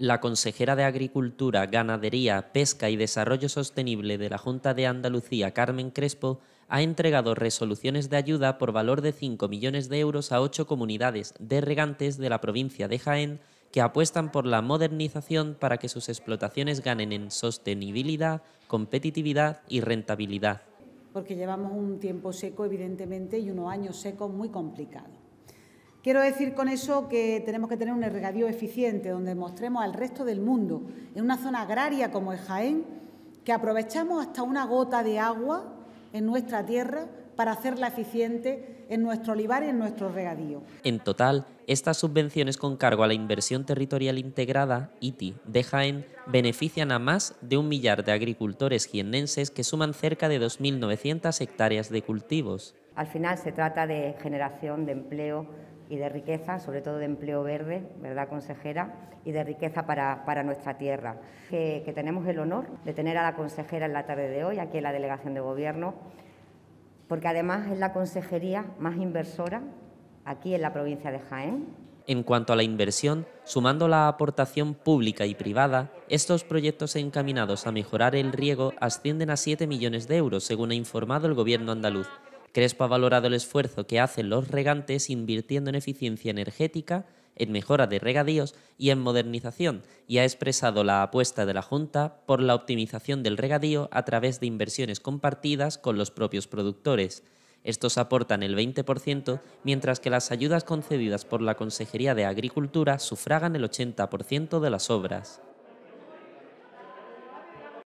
la consejera de Agricultura, Ganadería, Pesca y Desarrollo Sostenible de la Junta de Andalucía, Carmen Crespo, ha entregado resoluciones de ayuda por valor de 5 millones de euros a ocho comunidades de regantes de la provincia de Jaén que apuestan por la modernización para que sus explotaciones ganen en sostenibilidad, competitividad y rentabilidad. Porque llevamos un tiempo seco, evidentemente, y unos años secos muy complicados. Quiero decir con eso que tenemos que tener un regadío eficiente, donde mostremos al resto del mundo, en una zona agraria como el Jaén, que aprovechamos hasta una gota de agua en nuestra tierra para hacerla eficiente en nuestro olivar y en nuestro regadío. En total, estas subvenciones con cargo a la inversión territorial integrada, ITI, de Jaén, benefician a más de un millar de agricultores jiennenses que suman cerca de 2.900 hectáreas de cultivos. Al final se trata de generación de empleo y de riqueza, sobre todo de empleo verde, ¿verdad, consejera? Y de riqueza para, para nuestra tierra. Que, que tenemos el honor de tener a la consejera en la tarde de hoy aquí en la Delegación de Gobierno, porque además es la consejería más inversora aquí en la provincia de Jaén. En cuanto a la inversión, sumando la aportación pública y privada, estos proyectos encaminados a mejorar el riego ascienden a 7 millones de euros, según ha informado el Gobierno andaluz. Crespo ha valorado el esfuerzo que hacen los regantes invirtiendo en eficiencia energética, en mejora de regadíos y en modernización, y ha expresado la apuesta de la Junta por la optimización del regadío a través de inversiones compartidas con los propios productores. Estos aportan el 20%, mientras que las ayudas concedidas por la Consejería de Agricultura sufragan el 80% de las obras.